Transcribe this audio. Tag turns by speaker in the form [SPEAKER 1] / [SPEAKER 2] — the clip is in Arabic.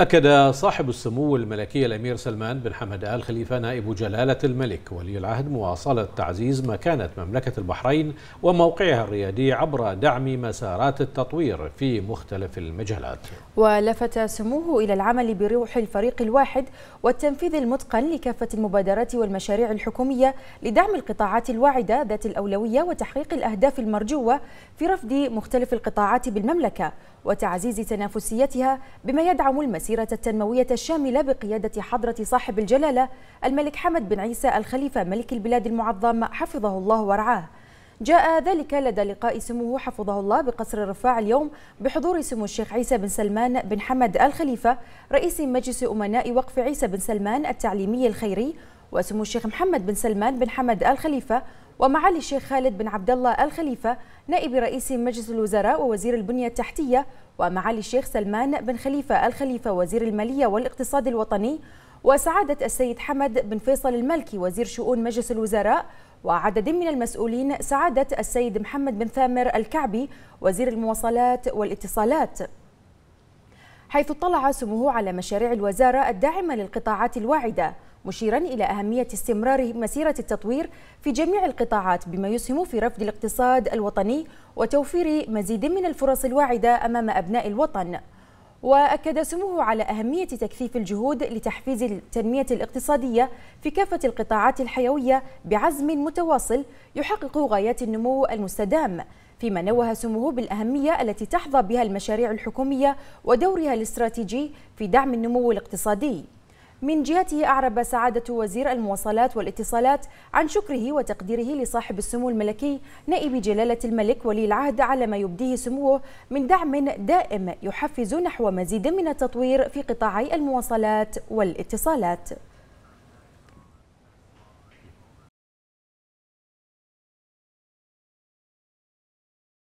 [SPEAKER 1] أكد صاحب السمو الملكي الأمير سلمان بن حمد آل خليفة نائب جلالة الملك ولي العهد مواصلة تعزيز مكانة مملكة البحرين وموقعها الريادي عبر دعم مسارات التطوير في مختلف المجالات
[SPEAKER 2] ولفت سموه إلى العمل بروح الفريق الواحد والتنفيذ المتقن لكافة المبادرات والمشاريع الحكومية لدعم القطاعات الواعدة ذات الأولوية وتحقيق الأهداف المرجوة في رفض مختلف القطاعات بالمملكة وتعزيز تنافسيتها بما يدعم المسارات المسيرة التنموية الشاملة بقيادة حضرة صاحب الجلالة الملك حمد بن عيسى الخليفة ملك البلاد المعظم حفظه الله ورعاه جاء ذلك لدى لقاء سموه حفظه الله بقصر الرفاع اليوم بحضور سمو الشيخ عيسى بن سلمان بن حمد الخليفة رئيس مجلس أمناء وقف عيسى بن سلمان التعليمي الخيري وسمو الشيخ محمد بن سلمان بن حمد الخليفة ومعالي الشيخ خالد بن عبد الله الخليفة نائب رئيس مجلس الوزراء ووزير البنية التحتية ومعالي الشيخ سلمان بن خليفة الخليفة وزير المالية والاقتصاد الوطني وسعادة السيد حمد بن فيصل الملكي وزير شؤون مجلس الوزراء وعدد من المسؤولين سعادة السيد محمد بن ثامر الكعبي وزير المواصلات والاتصالات حيث اطلع سموه على مشاريع الوزارة الداعمة للقطاعات الواعدة مشيرا إلى أهمية استمرار مسيرة التطوير في جميع القطاعات بما يسهم في رفض الاقتصاد الوطني وتوفير مزيد من الفرص الواعدة أمام أبناء الوطن وأكد سموه على أهمية تكثيف الجهود لتحفيز التنمية الاقتصادية في كافة القطاعات الحيوية بعزم متواصل يحقق غايات النمو المستدام فيما نوه سموه بالأهمية التي تحظى بها المشاريع الحكومية ودورها الاستراتيجي في دعم النمو الاقتصادي من جهته أعرب سعادة وزير المواصلات والاتصالات عن شكره وتقديره لصاحب السمو الملكي نائب جلالة الملك ولي العهد على ما يبديه سموه من دعم دائم يحفز نحو مزيد من التطوير في قطاعي المواصلات والاتصالات